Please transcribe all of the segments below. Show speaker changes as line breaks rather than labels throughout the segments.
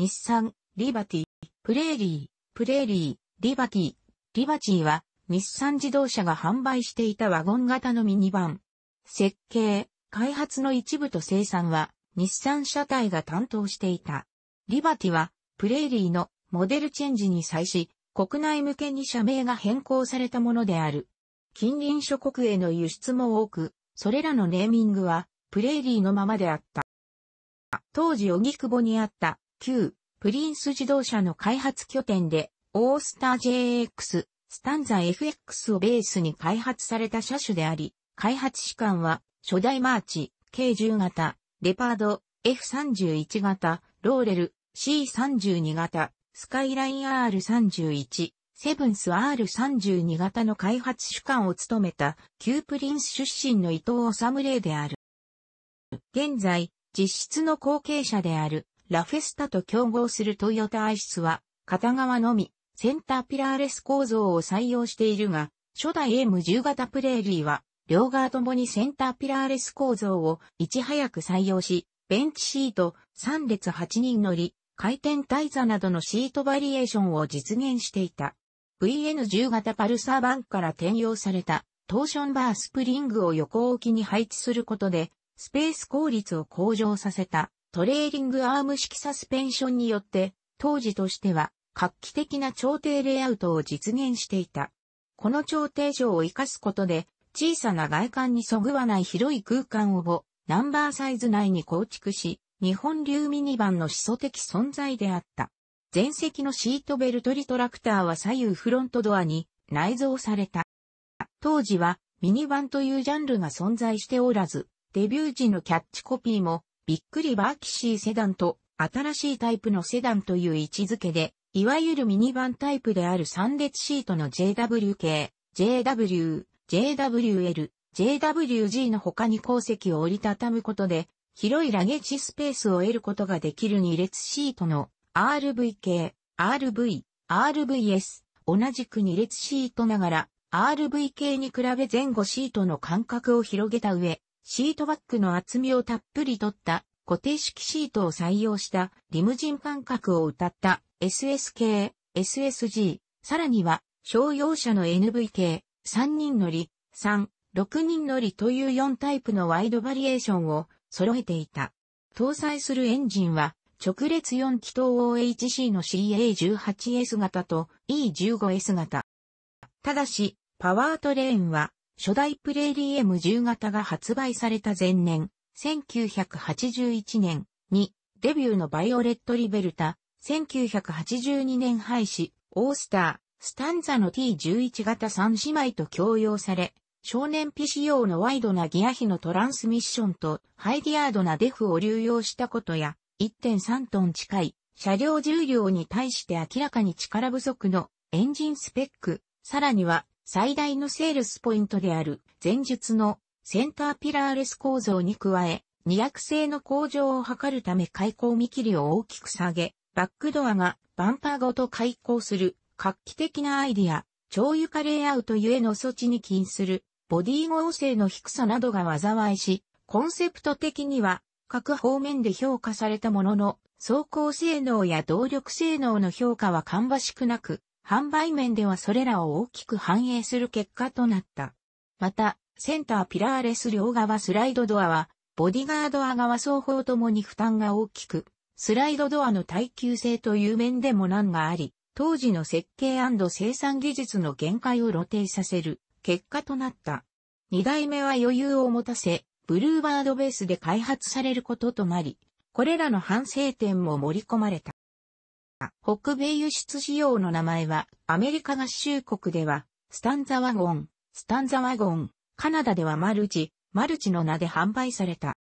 日産、リバティ、プレーリー、プレーリー、リバティ、リバティは、日産自動車が販売していたワゴン型のミニバン。設計、開発の一部と生産は、日産車体が担当していた。リバティは、プレーリーのモデルチェンジに際し、国内向けに社名が変更されたものである。近隣諸国への輸出も多く、それらのネーミングは、プレーリーのままであった。当時荻窪にあった旧プリンス自動車の開発拠点で、オースター JX、スタンザ FX をベースに開発された車種であり、開発士官は、初代マーチ、k 10型、レパード、F31 型、ローレル、C32 型、スカイライン R31、セブンス R32 型の開発主管を務めた、旧プリンス出身の伊藤治例である。現在、実質の後継者である、ラフェスタと競合するトヨタアイシスは、片側のみ、センターピラーレス構造を採用しているが、初代 M10 型プレーリーは、両側ともにセンターピラーレス構造をいち早く採用し、ベンチシート、3列8人乗り、回転台座などのシートバリエーションを実現していた。VN10 型パルサーバンクから転用されたトーションバースプリングを横置きに配置することで、スペース効率を向上させた。トレーリングアーム式サスペンションによって、当時としては画期的な調停レイアウトを実現していた。この調停所を活かすことで、小さな外観にそぐわない広い空間を、ナンバーサイズ内に構築し、日本流ミニバンの始祖的存在であった。前席のシートベルトリトラクターは左右フロントドアに内蔵された。当時はミニバンというジャンルが存在しておらず、デビュー時のキャッチコピーもびっくりバーキシーセダンと、新しいタイプのセダンという位置づけで、いわゆるミニバンタイプである3列シートの JW 系、JW、JWL、JWG の他に鉱石を折りたたむことで、広いラゲッジスペースを得ることができる2列シートの RV 系、RV、RVS、同じく2列シートながら、RV 系に比べ前後シートの間隔を広げた上、シートバックの厚みをたっぷり取った固定式シートを採用したリムジン感覚を歌った SSK、SSG、さらには商用車の NVK、3人乗り、3、6人乗りという4タイプのワイドバリエーションを揃えていた。搭載するエンジンは直列4気筒 OHC の CA18S 型と E15S 型。ただし、パワートレーンは初代プレーリー M10 型が発売された前年、1981年にデビューのバイオレットリベルタ、1982年廃止、オースター、スタンザの T11 型3姉妹と共用され、少年 P 仕様のワイドなギア比のトランスミッションとハイディアードなデフを流用したことや、1.3トン近い車両重量に対して明らかに力不足のエンジンスペック、さらには最大のセールスポイントである前述のセンターピラーレス構造に加え、二役性の向上を図るため開口見切りを大きく下げ、バックドアがバンパーごと開口する画期的なアイディア、超床レイアウトゆえの措置に起因するボディ合成の低さなどが災いし、コンセプト的には各方面で評価されたものの、走行性能や動力性能の評価は芳しくなく、販売面ではそれらを大きく反映する結果となった。また、センターピラーレス両側スライドドアは、ボディガードア側双方ともに負担が大きく、スライドドアの耐久性という面でも難があり、当時の設計生産技術の限界を露呈させる結果となった。二代目は余裕を持たせ、ブルーバードベースで開発されることとなり、これらの反省点も盛り込まれた。北米輸出仕様の名前は、アメリカ合衆国では、スタンザワゴン、スタンザワゴン、カナダではマルチ、マルチの名で販売された。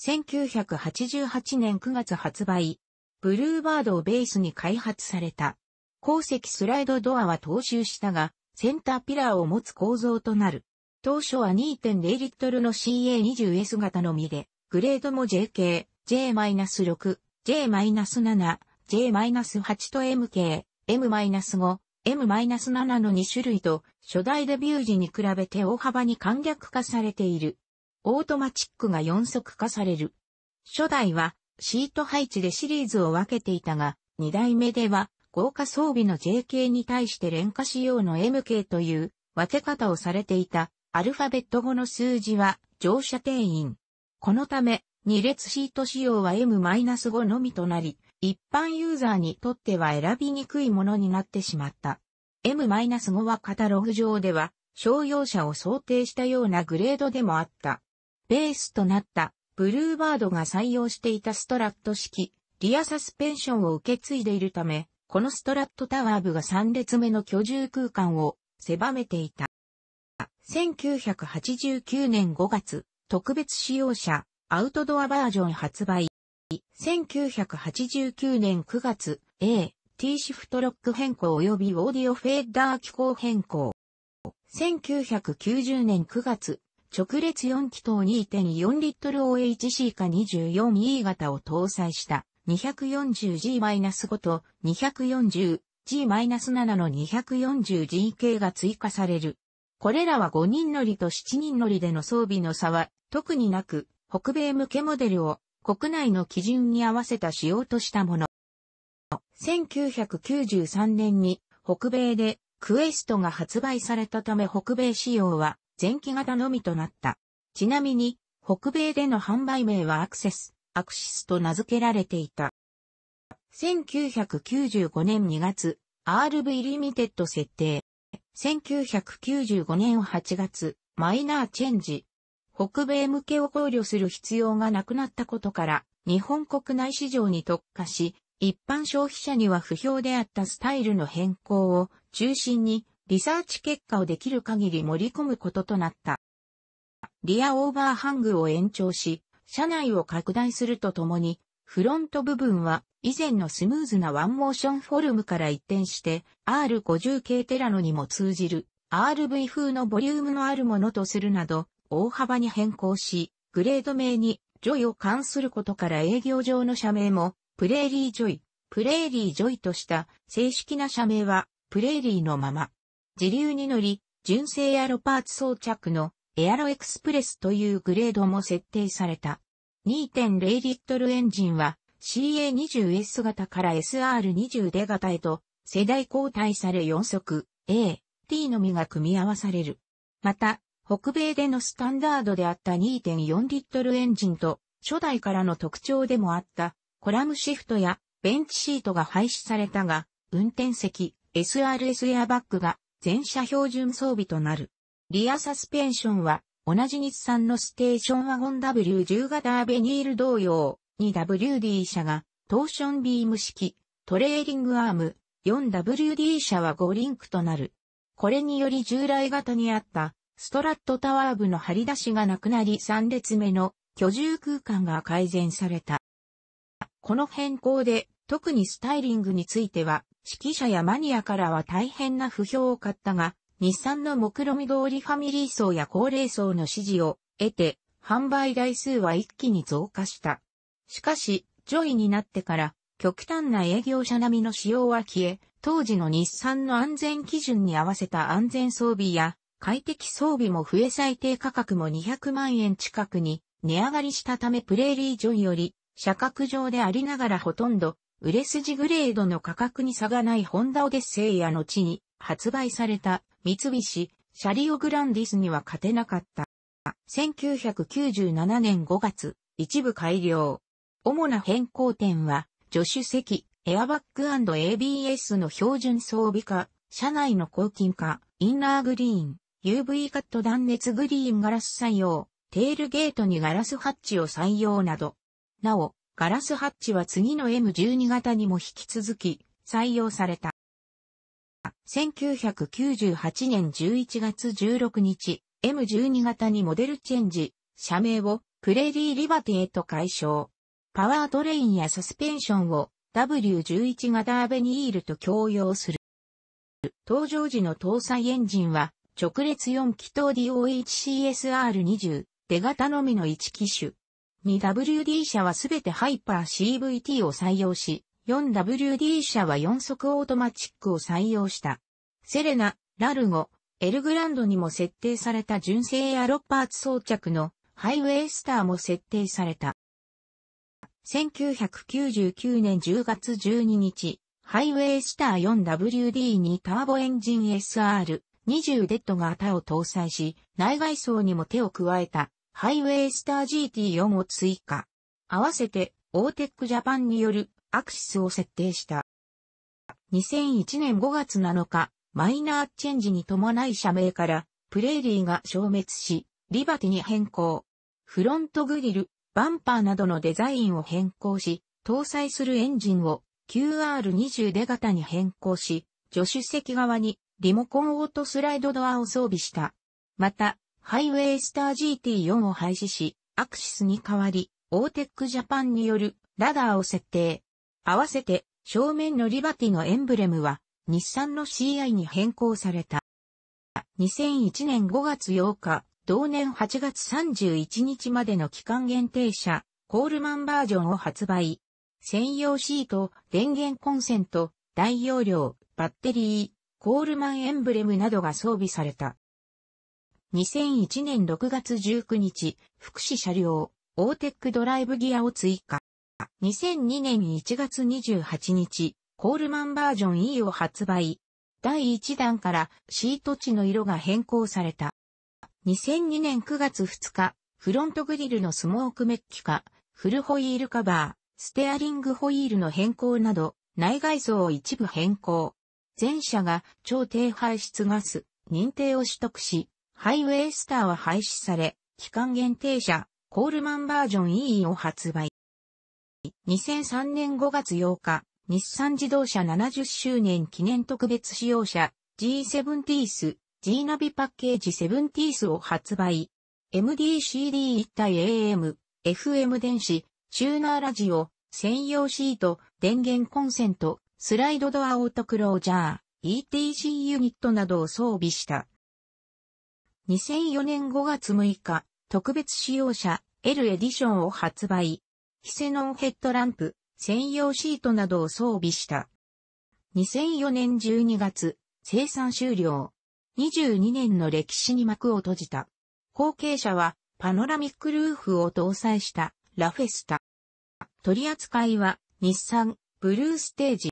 1988年9月発売、ブルーバードをベースに開発された。鉱石スライドドアは踏襲したが、センターピラーを持つ構造となる。当初は2.0リットルの CA20S 型のみで、グレードも JK、J-6、J-7、J-8 と MK、M-5、M-7 の2種類と初代デビュー時に比べて大幅に簡略化されている。オートマチックが4速化される。初代はシート配置でシリーズを分けていたが、2代目では豪華装備の JK に対して廉価仕様の MK という分け方をされていたアルファベット語の数字は乗車定員。このため、2列シート仕様は M-5 のみとなり、一般ユーザーにとっては選びにくいものになってしまった。M-5 はカタログ上では、商用車を想定したようなグレードでもあった。ベースとなった、ブルーバードが採用していたストラット式、リアサスペンションを受け継いでいるため、このストラットタワー部が3列目の居住空間を狭めていた。1989年5月、特別使用車、アウトドアバージョン発売。1989年9月、A、T シフトロック変更及びオーディオフェーダー機構変更。1990年9月、直列4気筒2.4リットル OHC か 24E 型を搭載した 240G-5 と 240G-7 の 240G 系が追加される。これらは5人乗りと7人乗りでの装備の差は特になく、北米向けモデルを国内の基準に合わせた仕様としたもの。1993年に北米でクエストが発売されたため北米仕様は前期型のみとなった。ちなみに北米での販売名はアクセス、アクシスと名付けられていた。1995年2月、RV リミテッド設定。1995年8月、マイナーチェンジ、北米向けを考慮する必要がなくなったことから、日本国内市場に特化し、一般消費者には不評であったスタイルの変更を中心にリサーチ結果をできる限り盛り込むこととなった。リアオーバーハングを延長し、車内を拡大するとともに、フロント部分は以前のスムーズなワンモーションフォルムから一転して R50 系テラノにも通じる RV 風のボリュームのあるものとするなど大幅に変更し、グレード名にジョイを関することから営業上の社名も、プレーリージョイ、プレーリージョイとした正式な社名は、プレーリーのまま。自流に乗り、純正エアロパーツ装着のエアロエクスプレスというグレードも設定された。2.0リットルエンジンは CA20S 型から SR20D 型へと世代交代され4速 A、T のみが組み合わされる。また、北米でのスタンダードであった2.4リットルエンジンと、初代からの特徴でもあった、コラムシフトやベンチシートが廃止されたが、運転席、SRS エアバッグが全車標準装備となる。リアサスペンションは、同じ日産のステーションワゴン W10 型アベニール同様、2WD 車が、トーションビーム式、トレーリングアーム、4WD 車は5リンクとなる。これにより従来型にあった、ストラットタワー部の張り出しがなくなり3列目の居住空間が改善された。この変更で特にスタイリングについては指揮者やマニアからは大変な不評を買ったが、日産の目論見通りファミリー層や高齢層の支持を得て、販売台数は一気に増加した。しかし、ジョイになってから、極端な営業者並みの使用は消え、当時の日産の安全基準に合わせた安全装備や快適装備も増え最低価格も200万円近くに値上がりしたためプレーリージョンより社格上でありながらほとんど売れ筋グレードの価格に差がないホンダオデッセイや後に発売された三菱シャリオグランディスには勝てなかった。1997年5月、一部改良。主な変更点は、助手席、エアバッグ &ABS の標準装備化、車内の抗菌化、インナーグリーン、UV カット断熱グリーンガラス採用、テールゲートにガラスハッチを採用など。なお、ガラスハッチは次の M12 型にも引き続き採用された。1998年11月16日、M12 型にモデルチェンジ、社名をプレリーリバティへと解消。パワートレインやサスペンションを W11 型アベニールと共用する。登場時の搭載エンジンは直列4気筒 DOHCSR20 出型のみの1機種。2WD 車はすべてハイパー CVT を採用し、4WD 車は4速オートマチックを採用した。セレナ、ラルゴ、エルグランドにも設定された純正アロパーツ装着のハイウェイスターも設定された。1999年10月12日、ハイウェイスター 4WD にターボエンジン SR、20デッド型を搭載し、内外装にも手を加えた、ハイウェイスター GT4 を追加。合わせて、オーテックジャパンによるアクシスを設定した。2001年5月7日、マイナーチェンジに伴い社名から、プレーリーが消滅し、リバティに変更。フロントグリル、バンパーなどのデザインを変更し、搭載するエンジンを QR20 出型に変更し、助手席側にリモコンオートスライドドアを装備した。また、ハイウェイスター GT4 を廃止し、アクシスに代わり、オーテックジャパンによるラダーを設定。合わせて、正面のリバティのエンブレムは、日産の CI に変更された。2001年5月8日、同年8月31日までの期間限定車、コールマンバージョンを発売。専用シート、電源コンセント、大容量、バッテリー、コールマンエンブレムなどが装備された。2001年6月19日、福祉車両、オーテックドライブギアを追加。2002年1月28日、コールマンバージョン E を発売。第1弾からシート地の色が変更された。2002年9月2日、フロントグリルのスモークメッキ化、フルホイールカバー、ステアリングホイールの変更など、内外装を一部変更。全社が超低排出ガス認定を取得し、ハイウェイスターは廃止され、期間限定車、コールマンバージョン EE を発売。2003年5月8日、日産自動車70周年記念特別使用車 G7T s G ナビパッケージ 7T スを発売。MDCD 一体 AM、FM 電子、チューナーラジオ、専用シート、電源コンセント、スライドドアオートクロージャー、ETC ユニットなどを装備した。2004年5月6日、特別使用者 L エディションを発売。ヒセノンヘッドランプ、専用シートなどを装備した。2004年12月、生産終了。22年の歴史に幕を閉じた。後継者は、パノラミックルーフを搭載した、ラフェスタ。取り扱いは、日産、ブルーステージ。